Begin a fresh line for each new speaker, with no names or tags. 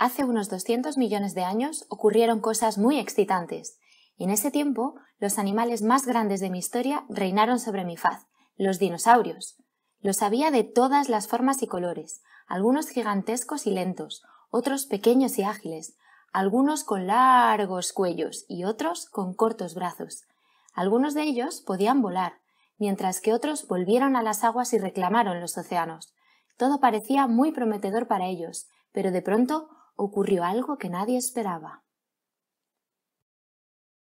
Hace unos 200 millones de años ocurrieron cosas muy excitantes. En ese tiempo, los animales más grandes de mi historia reinaron sobre mi faz, los dinosaurios. Los había de todas las formas y colores, algunos gigantescos y lentos, otros pequeños y ágiles, algunos con largos cuellos y otros con cortos brazos. Algunos de ellos podían volar, mientras que otros volvieron a las aguas y reclamaron los océanos. Todo parecía muy prometedor para ellos, pero de pronto ocurrió algo que nadie esperaba.